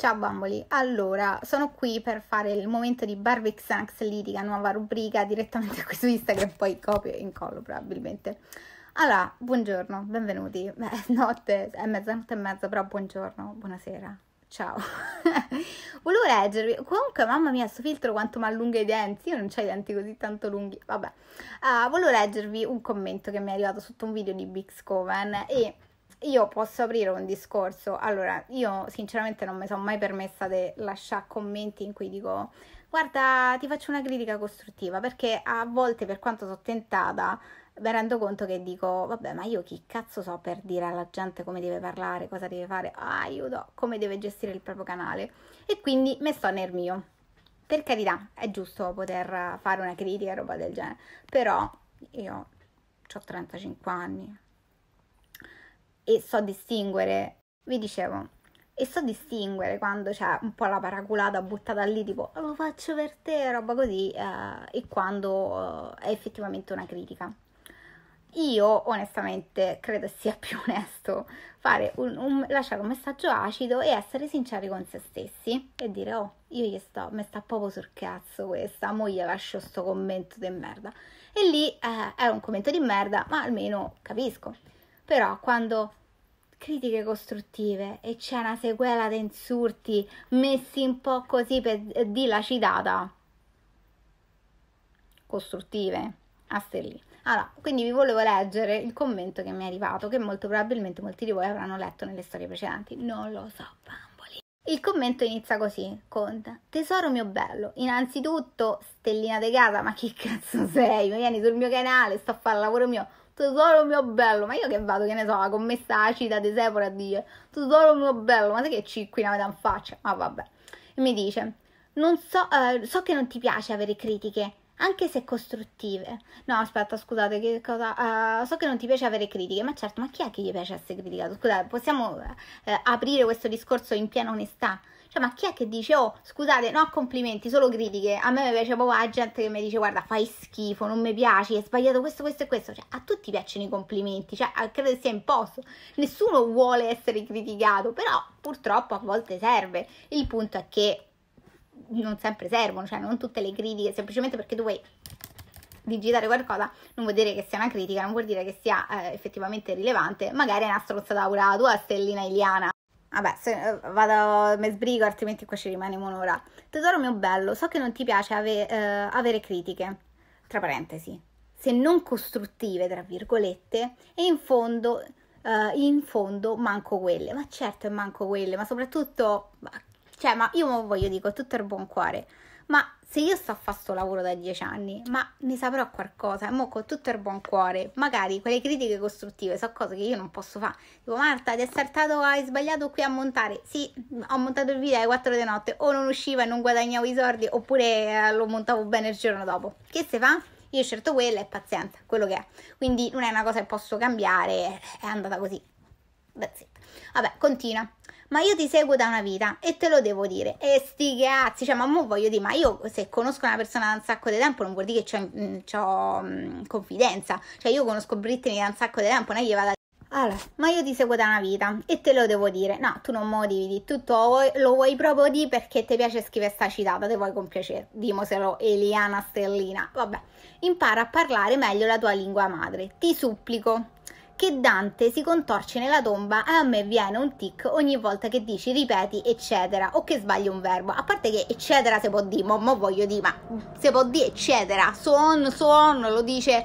Ciao bamboli, allora sono qui per fare il momento di Barbie Xanax Lirica, nuova rubrica direttamente qui su Instagram, poi copio e incollo probabilmente. Allora, buongiorno, benvenuti, Beh, notte, è mezzanotte e mezza, però buongiorno, buonasera, ciao. Volevo leggervi, comunque mamma mia, sto filtro quanto mi allunga i denti, io non ho i denti così tanto lunghi, vabbè. Uh, volevo leggervi un commento che mi è arrivato sotto un video di Bix Coven e io posso aprire un discorso. Allora, io sinceramente non mi sono mai permessa di lasciare commenti in cui dico guarda, ti faccio una critica costruttiva, perché a volte per quanto sono tentata mi rendo conto che dico, vabbè, ma io chi cazzo so per dire alla gente come deve parlare, cosa deve fare, aiuto, come deve gestire il proprio canale. E quindi mi sto nel mio. Per carità, è giusto poter fare una critica e roba del genere, però io ho 35 anni, e so distinguere, vi dicevo, e so distinguere quando c'è un po' la paraculata buttata lì tipo oh, lo faccio per te, roba così, eh, e quando eh, è effettivamente una critica. Io onestamente credo sia più onesto fare un, un, lasciare un messaggio acido e essere sinceri con se stessi e dire oh io gli sto, mi sta proprio sul cazzo questa, mo gli lascio sto commento di merda. E lì eh, è un commento di merda, ma almeno capisco. Però quando critiche costruttive e c'è una sequela di insulti messi un po' così per dilacidata. Costruttive, a ah, ste Allora, quindi vi volevo leggere il commento che mi è arrivato, che molto probabilmente molti di voi avranno letto nelle storie precedenti. Non lo so, bamboli. Il commento inizia così, con Tesoro mio bello, innanzitutto, stellina di casa, ma chi cazzo sei? vieni sul mio canale, sto a fare il lavoro mio tesoro mio bello, ma io che vado, che ne so, la commessa acida di Sephora a dire, tesoro mio bello, ma sai che cicquina in faccia? Ma ah, vabbè. E mi dice, non so, eh, so che non ti piace avere critiche, anche se costruttive. No, aspetta, scusate, che cosa... Uh, so che non ti piace avere critiche, ma certo, ma chi è che gli piace essere criticato? Scusate, possiamo uh, aprire questo discorso in piena onestà? Cioè, ma chi è che dice, oh, scusate, no, complimenti, solo critiche. A me piace proprio la gente che mi dice, guarda, fai schifo, non mi piaci, hai sbagliato questo, questo e questo. Cioè, a tutti piacciono i complimenti, cioè, credo sia imposto. Nessuno vuole essere criticato, però purtroppo a volte serve. Il punto è che non sempre servono, cioè non tutte le critiche, semplicemente perché tu vuoi digitare qualcosa non vuol dire che sia una critica, non vuol dire che sia eh, effettivamente rilevante, magari è una strozzata pure la tua stellina Iliana. Vabbè, se, eh, vado, mi sbrigo, altrimenti qua ci rimaniamo un'ora. Tesoro mio bello, so che non ti piace ave, eh, avere critiche, tra parentesi, se non costruttive, tra virgolette, e in fondo, eh, in fondo manco quelle. Ma certo è manco quelle, ma soprattutto, cioè, ma io voglio dico, tutto il buon cuore, ma se io sto a fare questo lavoro da dieci anni, ma ne saprò qualcosa, e mo con tutto il buon cuore, magari quelle critiche costruttive sono cose che io non posso fare. Dico, Marta, ti è saltato, hai sbagliato qui a montare. Sì, ho montato il video alle 4 di notte, o non usciva e non guadagnavo i soldi, oppure eh, lo montavo bene il giorno dopo. Che se fa? Io scelto quella e pazienza, quello che è. Quindi non è una cosa che posso cambiare, è andata così. That's it. Vabbè, continua ma io ti seguo da una vita e te lo devo dire. E sti cazzi, cioè, ma mo voglio dire, ma io se conosco una persona da un sacco di tempo non vuol dire che ho mm, mm, confidenza. Cioè, io conosco Britney da un sacco di tempo, non è vado a allora, ma io ti seguo da una vita e te lo devo dire. No, tu non mo dividi, tu lo vuoi proprio di perché ti piace scrivere sta citata, te vuoi con piacere. Dimoselo, Eliana Stellina. Vabbè, impara a parlare meglio la tua lingua madre. Ti supplico che Dante si contorce nella tomba e a me viene un tic ogni volta che dici ripeti eccetera o che sbaglio un verbo. A parte che eccetera se può dire, mo, mo voglio dire, ma se può dire eccetera, son, son, lo dice,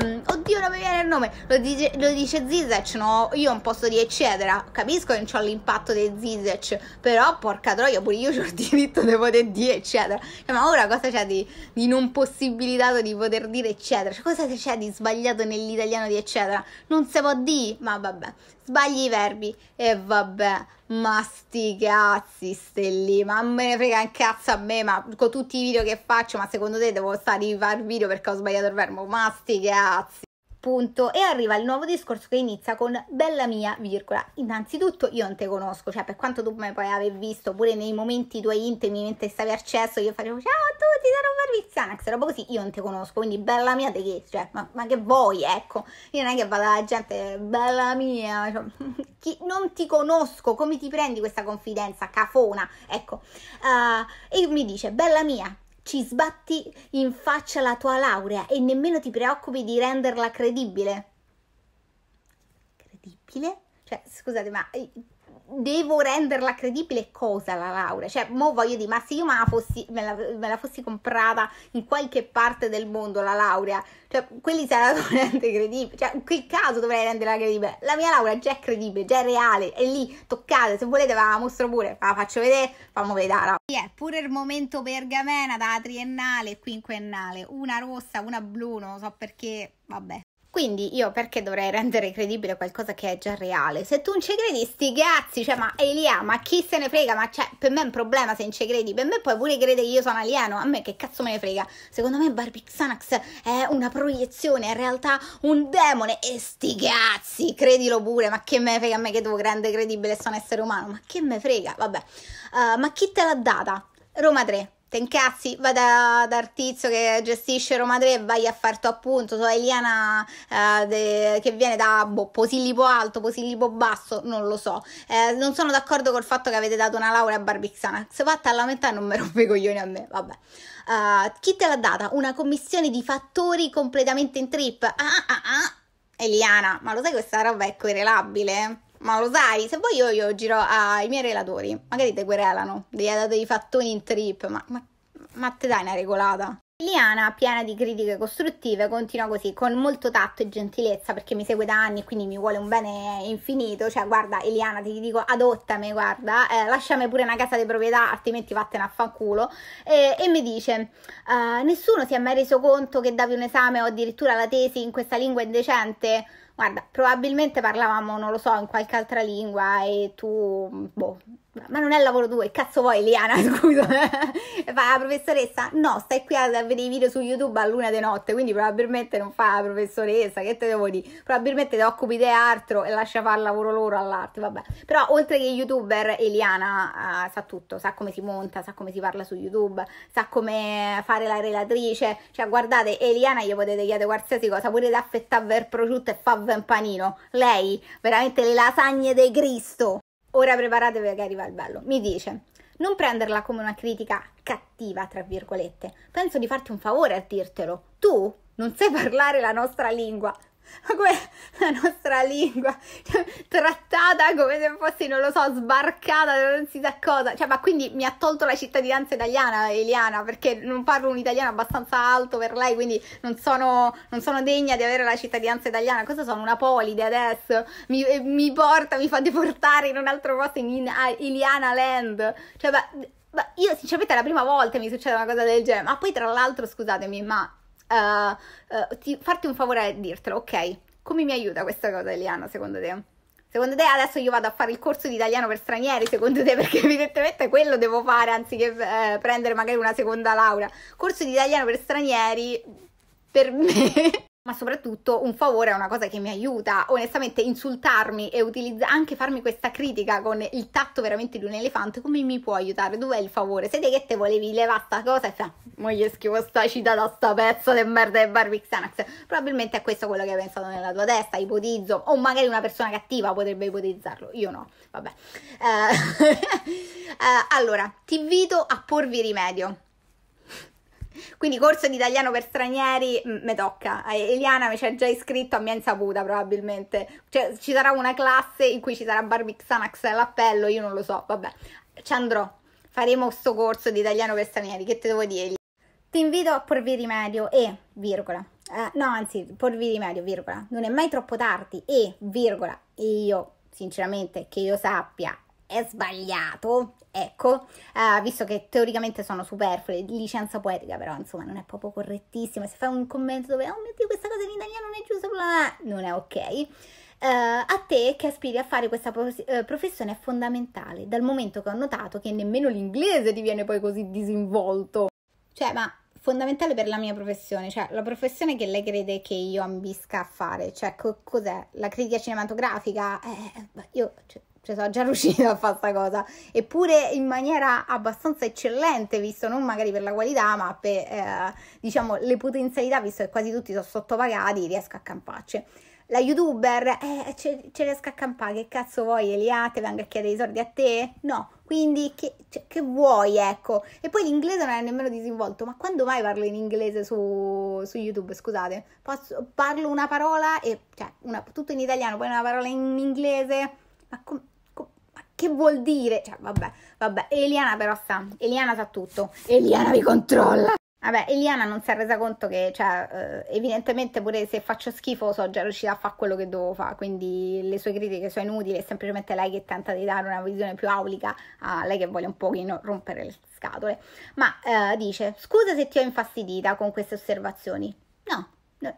um, oddio non mi viene il nome, lo dice, lo dice Zizec, no, io non posso dire eccetera, capisco che non ho l'impatto di Zizek però porca troia pure io ho il diritto di poter dire eccetera. Cioè, ma ora cosa c'è di, di non possibilità di poter dire eccetera? Cioè, cosa c'è di sbagliato nell'italiano di eccetera? Non si può dire, ma vabbè, sbagli i verbi e vabbè, ma sti cazzi stelli, ma me ne frega un cazzo a me, ma con tutti i video che faccio, ma secondo te devo stare a rifare video perché ho sbagliato il verbo, ma sti cazzi. Punto. E arriva il nuovo discorso che inizia con bella mia, virgola. Innanzitutto io non te conosco, cioè per quanto tu mi puoi aver visto, pure nei momenti tuoi intimi mentre stavi al cesso, io facevo ciao a tutti, sono Barbie Xanax, roba così, io non te conosco, quindi bella mia te che, cioè, ma, ma, che vuoi, ecco. Io non è che vado alla gente, bella mia, cioè, chi, non ti conosco, come ti prendi questa confidenza, cafona, ecco. Uh, e mi dice, bella mia, ci sbatti in faccia la tua laurea e nemmeno ti preoccupi di renderla credibile. Credibile? Cioè, scusate, ma eh, devo renderla credibile cosa la laurea? Cioè, mo voglio dire, ma se io me la, fossi, me, la, me la fossi, comprata in qualche parte del mondo la laurea, cioè, quelli se la devono rendere credibile, cioè, in quel caso dovrei renderla credibile. La mia laurea già è credibile, già è reale, è lì, toccate, se volete ve la mostro pure, ve la faccio vedere, fammo vedere. Sì, è pure il momento pergamena da triennale e quinquennale, una rossa, una blu, non so perché, vabbè. Quindi io perché dovrei rendere credibile qualcosa che è già reale? Se tu non ci credi, sti cazzi, cioè ma Elia, ma chi se ne frega? Ma cioè, per me è un problema se non ci credi, per me poi pure crede che io sono alieno, a me che cazzo me ne frega? Secondo me Barbie Xanax è una proiezione, è in realtà un demone e sti cazzi, credilo pure, ma che me ne frega a me che devo rendere credibile sono essere umano? Ma che me frega? Vabbè, uh, ma chi te l'ha data? Roma 3 te incazzi, vada dal tizio che gestisce Roma 3 e vai a farti appunto, so Eliana eh, che viene da boh, Posillipo alto, Posillipo basso, non lo so. Eh, non sono d'accordo col fatto che avete dato una laurea a Barbixana, se fatta alla metà non mi rompe i coglioni a me, vabbè. Uh, chi te l'ha data? Una commissione di fattori completamente in trip? Ah ah ah! Eliana, ma lo sai questa roba è querelabile? Ma lo sai, se vuoi io, io giro ai miei relatori, magari te querelano, devi dare dei fattoni in trip, ma, ma, ma te dai una regolata. Liliana, piena di critiche costruttive, continua così con molto tatto e gentilezza perché mi segue da anni e quindi mi vuole un bene infinito. Cioè, guarda, Eliana, ti dico adottami, guarda, eh, lasciami pure una casa di proprietà, altrimenti vattene a fanculo. E, e mi dice: eh, Nessuno si è mai reso conto che davi un esame o addirittura la tesi in questa lingua indecente? Guarda, probabilmente parlavamo, non lo so, in qualche altra lingua e tu, boh, ma non è il lavoro tuo, che cazzo vuoi Eliana, scusa? e fa la professoressa? No, stai qui a vedere i video su YouTube a luna di notte, quindi probabilmente non fa la professoressa, che te devo dire? Probabilmente ti occupi di altro e lascia fare il lavoro loro all'arte, vabbè. Però oltre che youtuber, Eliana uh, sa tutto, sa come si monta, sa come si parla su YouTube, sa come fare la relatrice, cioè guardate, Eliana gli potete chiedere qualsiasi cosa, Potete affettare ver prosciutto e fa un panino. Lei, veramente le lasagne di Cristo, Ora preparatevi che arriva il bello. Mi dice, non prenderla come una critica cattiva, tra virgolette. Penso di farti un favore a dirtelo. Tu non sai parlare la nostra lingua ma come la nostra lingua cioè, trattata come se fossi, non lo so, sbarcata, da non si sa cosa. Cioè, ma quindi mi ha tolto la cittadinanza italiana, Eliana, perché non parlo un italiano abbastanza alto per lei, quindi non sono, non sono degna di avere la cittadinanza italiana. Cosa sono? Una polide adesso? Mi, eh, mi porta, mi fa deportare in un altro posto, in, in Eliana Land. Cioè, ma, ma io sinceramente è la prima volta che mi succede una cosa del genere. Ma poi tra l'altro, scusatemi, ma uh, uh, ti, farti un favore a dirtelo, ok? Come mi aiuta questa cosa Eliana secondo te? Secondo te adesso io vado a fare il corso di italiano per stranieri, secondo te? Perché evidentemente quello devo fare anziché eh, prendere magari una seconda laurea. Corso di italiano per stranieri, per me, ma soprattutto un favore è una cosa che mi aiuta. Onestamente, insultarmi e utilizz- anche farmi questa critica con il tatto veramente di un elefante, come mi può aiutare? Dov'è il favore? Se che te volevi levare sta cosa e fa, moglie schifo sta citata da sta pezza di merda di Barbie Xanax. Probabilmente è questo quello che hai pensato nella tua testa, ipotizzo, o magari una persona cattiva potrebbe ipotizzarlo, io no, vabbè. Eh, eh, allora, ti invito a porvi rimedio quindi corso di italiano per stranieri mi tocca. Eliana mi c'è già iscritto a mia insaputa probabilmente. Cioè, ci sarà una classe in cui ci sarà Barbie Xanax all'appello, io non lo so, vabbè. Ci andrò. Faremo questo corso di italiano per stranieri, che te devo dire? Ti invito a porvi rimedio e, virgola, eh, no anzi, porvi rimedio, virgola, non è mai troppo tardi e, virgola, io, sinceramente, che io sappia, è sbagliato, ecco, eh, visto che teoricamente sono superflue, licenza poetica però insomma non è proprio correttissima, se fai un commento dove oh mio dio questa cosa in italiano non è giusta, bla, non è ok. Uh, a te che aspiri a fare questa pros- eh, professione è fondamentale, dal momento che ho notato che nemmeno l'inglese diviene poi così disinvolto. Cioè, ma fondamentale per la mia professione, cioè la professione che lei crede che io ambisca a fare, cioè co- cos'è? La critica cinematografica? Eh, eh io... Cioè, cioè sono già riuscita a fare sta cosa, eppure in maniera abbastanza eccellente, visto non magari per la qualità, ma per eh, diciamo le potenzialità, visto che quasi tutti sono sottopagati, riesco a camparci. La youtuber, eh, ce, ce riesco a campare, che cazzo vuoi Elia, te vengo a chiedere i soldi a te? No, quindi che, cioè, che, vuoi, ecco. E poi l'inglese non è nemmeno disinvolto, ma quando mai parlo in inglese su, su YouTube, scusate? Posso, parlo una parola e, cioè, una, tutto in italiano, poi una parola in inglese, ma come che vuol dire? Cioè, vabbè, vabbè, Eliana però sa, Eliana sa tutto, Eliana vi controlla. Vabbè, Eliana non si è resa conto che, cioè, eh, evidentemente pure se faccio schifo so già riuscita a fare quello che devo fare, quindi le sue critiche sono inutili, è semplicemente lei che tenta di dare una visione più aulica a lei che vuole un pochino rompere le scatole. Ma eh, dice, scusa se ti ho infastidita con queste osservazioni. No,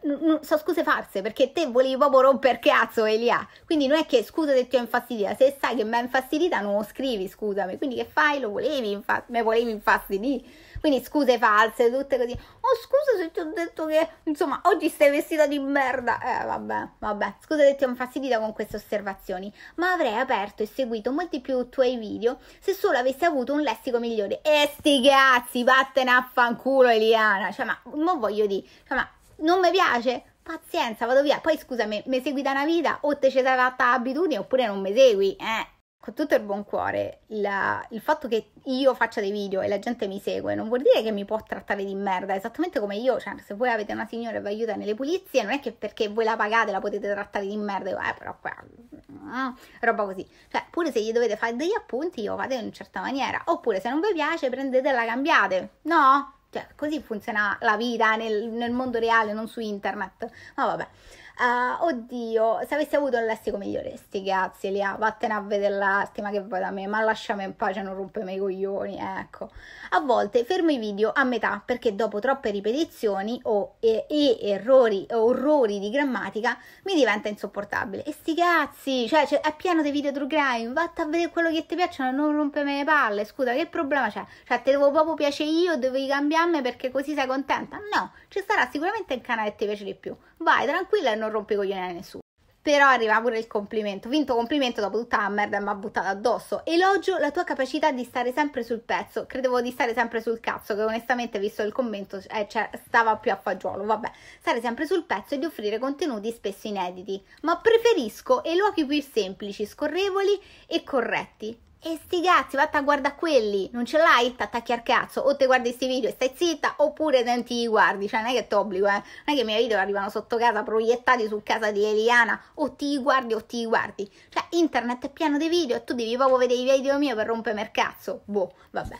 non no, so scuse farse perché te volevi proprio romper cazzo Elia quindi non è che scusa se ti ho infastidita se sai che mi ha infastidita non lo scrivi scusami quindi che fai lo volevi infa- mi volevi infastidire quindi scuse false tutte così oh scusa se ti ho detto che insomma oggi stai vestita di merda eh vabbè vabbè scusa se ti ho infastidita con queste osservazioni ma avrei aperto e seguito molti più tuoi video se solo avessi avuto un lessico migliore e sti cazzi vattene a fanculo Eliana cioè ma non voglio dire cioè ma non mi piace, pazienza, vado via. Poi scusami, mi segui da una vita o te ci sei fatta abitudine oppure non mi segui, eh. Con tutto il buon cuore, la, il fatto che io faccia dei video e la gente mi segue non vuol dire che mi può trattare di merda, esattamente come io, cioè se voi avete una signora e vi aiuta nelle pulizie, non è che perché voi la pagate la potete trattare di merda, eh però qua, eh, roba così, cioè pure se gli dovete fare degli appunti, io fate in una certa maniera, oppure se non vi piace prendetela, e cambiate, no? Cioè, così funziona la vita nel, nel mondo reale, non su internet. Ma vabbè. Uh, oddio, se avessi avuto un lessico migliore, sti cazzi, Lia, vattene a vedere l'arte, ma che vuoi da me, ma lasciami in pace, non rompere i coglioni, ecco. A volte fermo i video a metà perché dopo troppe ripetizioni o e, e errori o orrori di grammatica mi diventa insopportabile. E sti cazzi, cioè, cioè è pieno di video true crime, vattene a vedere quello che ti piacciono, non rompere le palle, scusa, che problema c'è? Cioè, te devo proprio piacere io, devi cambiarmi perché così sei contenta? No, ci sarà sicuramente il canale che ti piace di più vai tranquilla e non rompi coglioni a nessuno. Però arriva pure il complimento. Vinto complimento dopo tutta la merda mi ha buttato addosso. Elogio la tua capacità di stare sempre sul pezzo. Credevo di stare sempre sul cazzo, che onestamente, visto il commento, eh, cioè, stava più a fagiolo. Vabbè, stare sempre sul pezzo e di offrire contenuti spesso inediti. Ma preferisco i luoghi più semplici, scorrevoli e corretti. E sti cazzi, vatta a guarda quelli, non ce l'hai, t'attacchi al cazzo, o te guardi questi video e stai zitta, oppure non ti guardi, cioè non è che obbligo, eh. non è che i miei video arrivano sotto casa proiettati su casa di Eliana, o ti guardi o ti guardi, cioè internet è pieno di video e tu devi proprio vedere i video miei per rompermi il cazzo, boh, vabbè.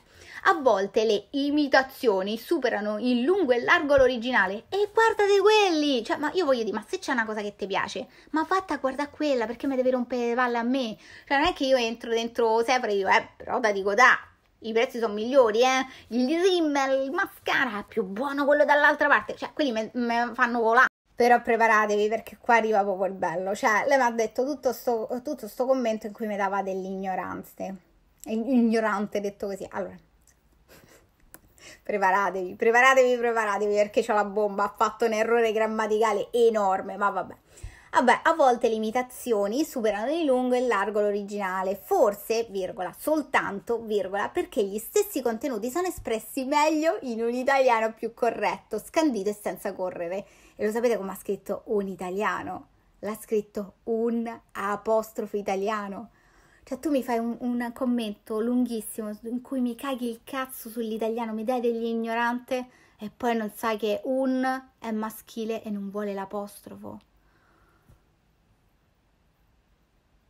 A volte le imitazioni superano in lungo e largo l'originale. E guardate quelli! Cioè, ma io voglio dire, ma se c'è una cosa che ti piace, ma fatta guarda quella, perché mi deve rompere le palle a me? Cioè, non è che io entro dentro sempre e dico, eh, però da dico da, i prezzi sono migliori, eh? Il rimel, il mascara è più buono quello dall'altra parte. Cioè, quelli mi fanno volare. Però preparatevi perché qua arriva proprio il bello. Cioè, lei mi ha detto tutto sto, tutto sto commento in cui mi dava dell'ignoranza. Ignorante detto così. Allora, preparatevi, preparatevi, preparatevi perché c'ho la bomba, ha fatto un errore grammaticale enorme, ma vabbè. Vabbè, a volte le imitazioni superano di lungo e largo l'originale, forse, virgola, soltanto, virgola, perché gli stessi contenuti sono espressi meglio in un italiano più corretto, scandito e senza correre. E lo sapete come ha scritto un italiano? L'ha scritto un apostrofo italiano. Cioè, tu mi fai un, un, commento lunghissimo in cui mi caghi il cazzo sull'italiano, mi dai degli ignorante e poi non sai che un è maschile e non vuole l'apostrofo.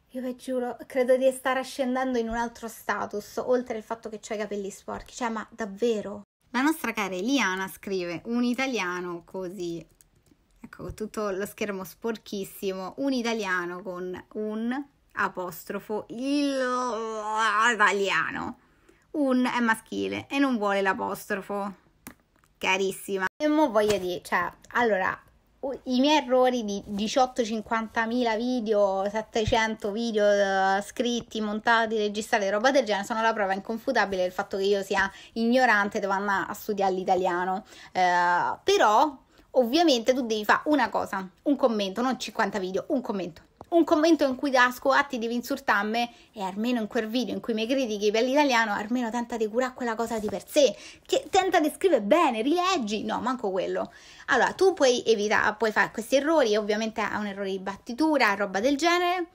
Io vi giuro, credo di stare ascendendo in un altro status, oltre al fatto che ho i capelli sporchi. Cioè, ma davvero? La nostra cara Eliana scrive un italiano così, ecco con tutto lo schermo sporchissimo, un italiano con un apostrofo il eh, italiano. Un è maschile e non vuole l'apostrofo. Carissima. E mo voglio dire, cioè, allora, i miei errori di 18-50.000 video, 700 video uh, scritti, montati, registrati, roba del genere, sono la prova inconfutabile del fatto che io sia ignorante e devo andare a studiare l'italiano. Uh, però, ovviamente, tu devi fare una cosa, un commento, non 50 video, un commento un commento in cui Dasco a ti devi insultarmi e almeno in quel video in cui mi critichi per l'italiano, almeno tenta di curare quella cosa di per sé, che tenta di scrivere bene, rileggi, no, manco quello. Allora, tu puoi evitare, puoi fare questi errori, ovviamente ha un errore di battitura, roba del genere.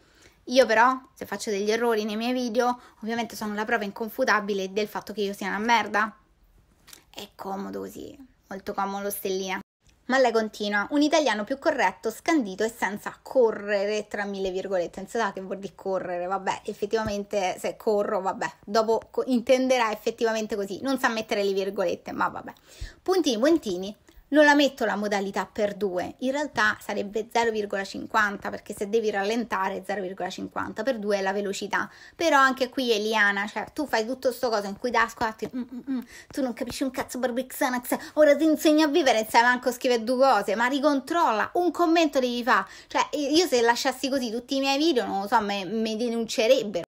Io però, se faccio degli errori nei miei video, ovviamente sono la prova inconfutabile del fatto che io sia una merda. È comodo così, molto comodo stellina. Ma lei continua, un italiano più corretto, scandito e senza correre tra mille virgolette. Non si che vuol dire correre, vabbè, effettivamente se corro, vabbè, dopo intenderà effettivamente così. Non sa mettere le virgolette, ma vabbè. Puntini, puntini non la metto la modalità per 2, in realtà sarebbe 0,50 perché se devi rallentare 0,50 per 2 è la velocità, però anche qui Eliana, cioè tu fai tutto sto cosa in cui da squatti, mm, mm, mm, tu non capisci un cazzo Xanax, ora ti insegno a vivere e sai manco scrivere due cose, ma ricontrolla, un commento devi fare, cioè io se lasciassi così tutti i miei video, non lo so, mi denuncerebbero.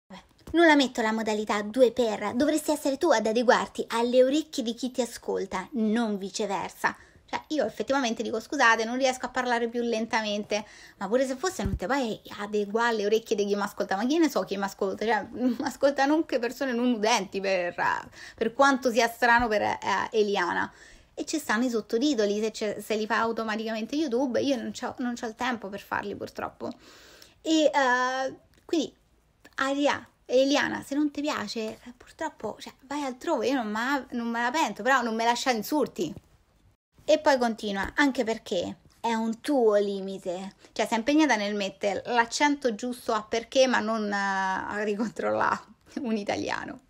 Non la metto la modalità 2 per, dovresti essere tu ad adeguarti alle orecchie di chi ti ascolta, non viceversa. Cioè, io effettivamente dico scusate, non riesco a parlare più lentamente, ma pure se fosse non te vai adeguare le orecchie di chi mi ascolta, ma chi ne so chi mi ascolta, cioè, mi ascoltano anche persone non udenti per, per quanto sia strano per eh, Eliana. E ci stanno i sottotitoli, se, se, li fa automaticamente YouTube, io non ho, il tempo per farli purtroppo. E uh, quindi, Aria, Eliana, se non ti piace, purtroppo cioè, vai altrove, io non, ma, non me la pento, però non me lascia insulti, e poi continua, anche perché è un tuo limite. Cioè, sei impegnata nel mettere l'accento giusto a perché, ma non eh, a ricontrollare un italiano.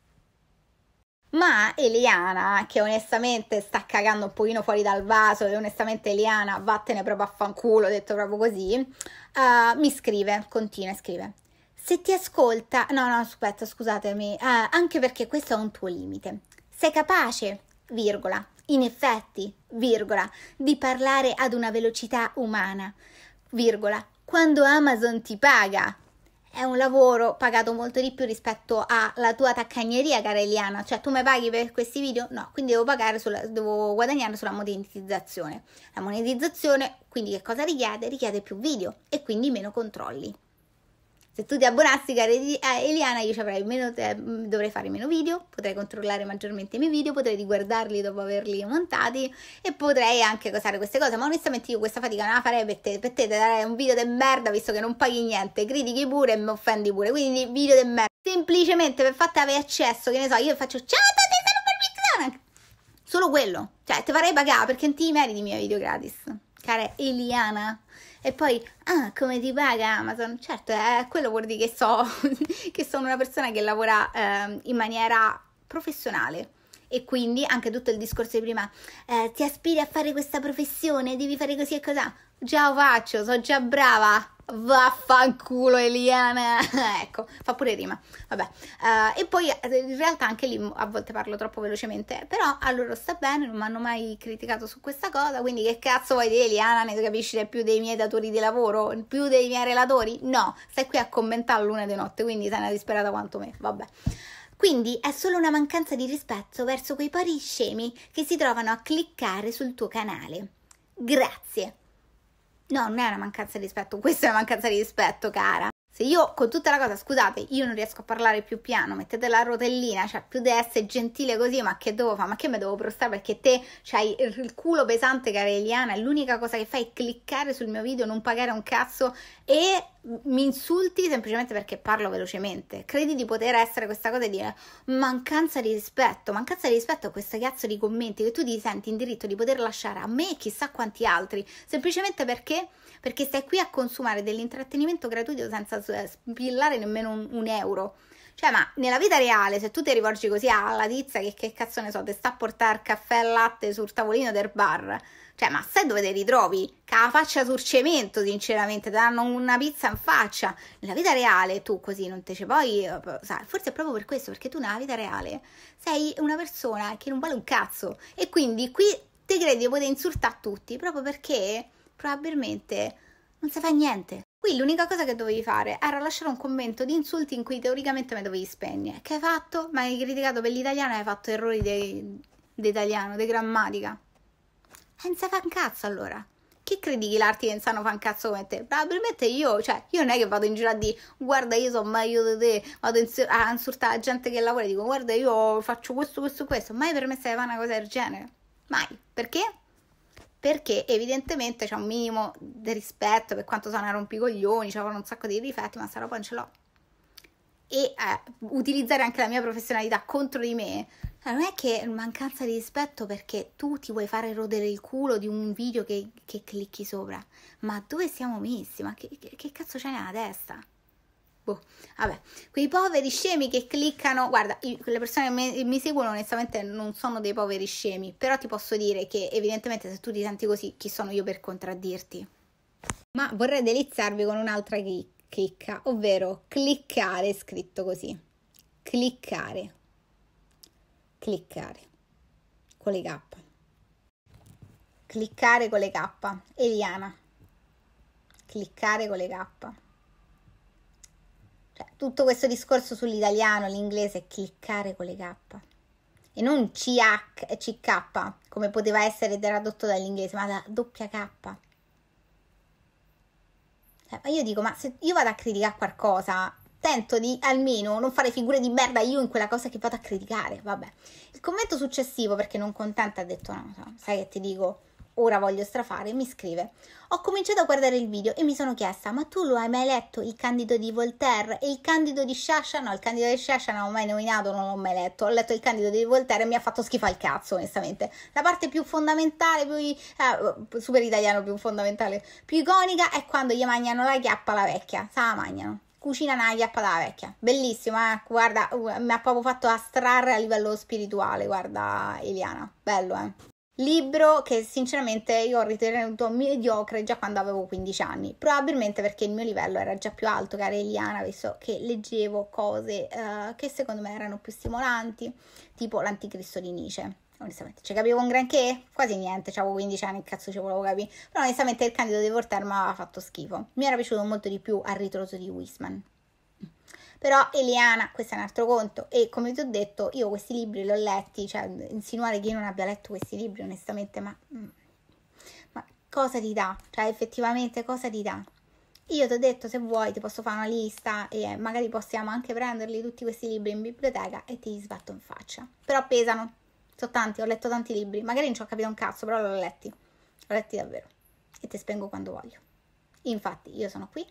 Ma Eliana, che onestamente sta cagando un pochino fuori dal vaso e onestamente Eliana vattene proprio a fanculo, detto proprio così, uh, mi scrive, continua e scrive. Se ti ascolta, no no aspetta scusatemi, uh, anche perché questo è un tuo limite. Sei capace, virgola, in effetti, virgola, di parlare ad una velocità umana, virgola, quando Amazon ti paga. È un lavoro pagato molto di più rispetto alla tua taccagneria, cara Eliana. Cioè, tu mi paghi per questi video? No, quindi devo, pagare sulla, devo guadagnare sulla monetizzazione. La monetizzazione, quindi, che cosa richiede? Richiede più video e quindi meno controlli. Se tu ti abbonassi, cara Eliana, io ci avrei meno te- dovrei fare meno video, potrei controllare maggiormente i miei video, potrei riguardarli dopo averli montati e potrei anche cosare queste cose. Ma onestamente io questa fatica non la farei per te, per te te darei un video di merda visto che non paghi niente, critichi pure e mi offendi pure. Quindi video di merda. Semplicemente per fatte avere accesso, che ne so, io faccio ciao a tutti, sono per Solo quello. Cioè, te farei pagare perché non ti meriti i miei video gratis. Cara Eliana. E poi, ah, come ti paga Amazon? Certo, eh, quello vuol dire che, so, che sono una persona che lavora eh, in maniera professionale. E quindi anche tutto il discorso di prima, eh, ti aspiri a fare questa professione, devi fare così e così. Già lo faccio, sono già brava. Vaffanculo Eliana, ecco, fa pure rima, vabbè. Uh, e poi eh, in realtà anche lì a volte parlo troppo velocemente, però a loro sta bene, non mi hanno mai criticato su questa cosa, quindi che cazzo vuoi dire Eliana, ne capisci più dei miei datori di lavoro, più dei miei relatori? No, stai qui a commentare l'una di notte, quindi sei una disperata quanto me, vabbè. Quindi è solo una mancanza di rispetto verso quei pari scemi che si trovano a cliccare sul tuo canale. Grazie. No, non è una mancanza di rispetto, questa è una mancanza di rispetto, cara. Se io con tutta la cosa, scusate, io non riesco a parlare più piano, mettete la rotellina, cioè più deve essere gentile così, ma che devo fare? Ma che me devo prostare perché te c'hai il culo pesante, cara Eliana, l'unica cosa che fai è cliccare sul mio video, non pagare un cazzo e mi insulti semplicemente perché parlo velocemente. Credi di poter essere questa cosa di mancanza di rispetto, mancanza di rispetto a questo cazzo di commenti che tu ti senti in diritto di poter lasciare a me e chissà quanti altri, semplicemente perché? Perché stai qui a consumare dell'intrattenimento gratuito senza spillare nemmeno un, un euro. Cioè, ma nella vita reale, se tu ti rivolgi così alla tizia che che cazzo ne so, ti sta a portare caffè e latte sul tavolino del bar, cioè, ma sai dove ti ritrovi? Che la faccia sul cemento, sinceramente, ti danno una pizza in faccia. Nella vita reale tu così non te ce poi, sai, forse è proprio per questo, perché tu nella vita reale sei una persona che non vale un cazzo. E quindi qui ti credi di poter insultare tutti, proprio perché probabilmente non sai fare niente. Qui l'unica cosa che dovevi fare era lasciare un commento di insulti in cui teoricamente mi dovevi spegnere. Che hai fatto? Ma hai criticato per l'italiano e hai fatto errori di italiano, di grammatica. E non fa un cazzo allora. Chi credi che l'arti non sanno fa un cazzo come te? Probabilmente io, cioè, io non è che vado in giro a dire guarda io sono meglio di te, vado a insultare la gente che lavora e dico guarda io faccio questo, questo, questo. Mai per me stai a fare una cosa del genere. Mai. Perché? perché evidentemente c'è un minimo di rispetto per quanto sono a rompicoglioni, c'erano un sacco di difetti, ma sta roba non ce l'ho. E eh, utilizzare anche la mia professionalità contro di me cioè, non è che mancanza di rispetto perché tu ti vuoi fare rodere il culo di un video che, che clicchi sopra, ma dove siamo messi? Ma che, che cazzo c'è nella testa? Boh, vabbè, quei poveri scemi che cliccano, guarda, io, le persone che mi, mi, seguono onestamente non sono dei poveri scemi, però ti posso dire che evidentemente se tu ti senti così, chi sono io per contraddirti? Ma vorrei deliziarvi con un'altra clicca, ovvero cliccare scritto così. Cliccare. Cliccare. Con le K. Cliccare con le K. Eliana. Cliccare con le K tutto questo discorso sull'italiano, l'inglese, cliccare con le K e non CH, eh, CK come poteva essere tradotto dall'inglese, ma da doppia K. Cioè, ma io dico, ma se io vado a criticare qualcosa, tento di almeno non fare figure di merda io in quella cosa che vado a criticare, vabbè. Il commento successivo, perché non contenta, ha detto, no, sai che ti dico, ora voglio strafare, mi scrive. Ho cominciato a guardare il video e mi sono chiesta, ma tu lo hai mai letto il Candido di Voltaire e il Candido di Sciascia? No, il Candido di Sciascia non l'ho mai nominato, non l'ho mai letto. Ho letto il Candido di Voltaire e mi ha fatto schifo al cazzo, onestamente. La parte più fondamentale, più, eh, super italiano più fondamentale, più iconica è quando gli mangiano la chiappa la vecchia, se la mangiano cucina una chiappa la vecchia. Bellissima, eh? guarda, uh, mi ha proprio fatto astrarre a livello spirituale, guarda Eliana. Bello, eh. Libro che sinceramente io ho ritenuto mediocre già quando avevo 15 anni, probabilmente perché il mio livello era già più alto, cara Eliana, visto che leggevo cose uh, che secondo me erano più stimolanti, tipo l'Anticristo di Nice. Onestamente, ci capivo un granché? Quasi niente, avevo 15 anni, cazzo ci volevo capire. Però onestamente il candido di Voltaire mi aveva fatto schifo. Mi era piaciuto molto di più al ritroso di Wisman però Eliana, questo è un altro conto e come ti ho detto io questi libri li ho letti, cioè insinuare che io non abbia letto questi libri onestamente, ma, mm, ma cosa ti dà? Cioè effettivamente cosa ti dà? Io ti ho detto se vuoi ti posso fare una lista e eh, magari possiamo anche prenderli tutti questi libri in biblioteca e ti li sbatto in faccia, però pesano, sono tanti, ho letto tanti libri, magari non ci ho capito un cazzo, però l'ho letti, l'ho letti davvero e ti spengo quando voglio. Infatti io sono qui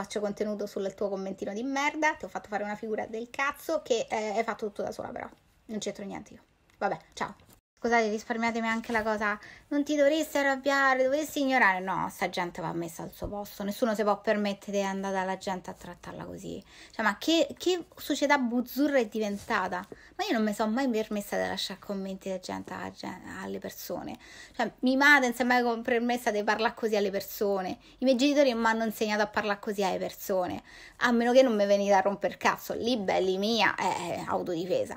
faccio contenuto sul tuo commentino di merda, ti ho fatto fare una figura del cazzo che eh, hai fatto tutto da sola però, non c'entro niente io. Vabbè, ciao. Scusate, risparmiatemi anche la cosa, non ti dovresti arrabbiare, dovresti ignorare. No, sta gente va messa al suo posto, nessuno si può permettere di andare dalla gente a trattarla così. Cioè, ma che, che società buzzurra è diventata? Ma io non mi sono mai permessa di lasciare commenti da gente a, a, alle persone. Cioè, mia madre non si è mai permessa di parlare così alle persone. I miei genitori mi hanno insegnato a parlare così alle persone. A meno che non mi venite a romper cazzo, lì belli mia, è eh, autodifesa.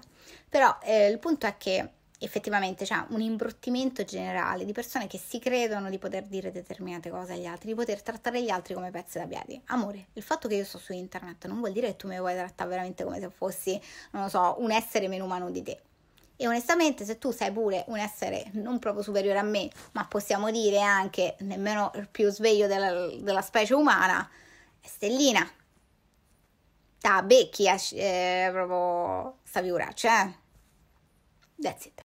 Però eh, il punto è che effettivamente c'è un imbruttimento generale di persone che si credono di poter dire determinate cose agli altri, di poter trattare gli altri come pezzi da piedi. Amore, il fatto che io sto su internet non vuol dire che tu mi vuoi trattare veramente come se fossi, non lo so, un essere meno umano di te. E onestamente, se tu sei pure un essere non proprio superiore a me, ma possiamo dire anche nemmeno il più sveglio della, della specie umana, è stellina, Da becchi, eh, proprio sta figuraccia, eh. That's it.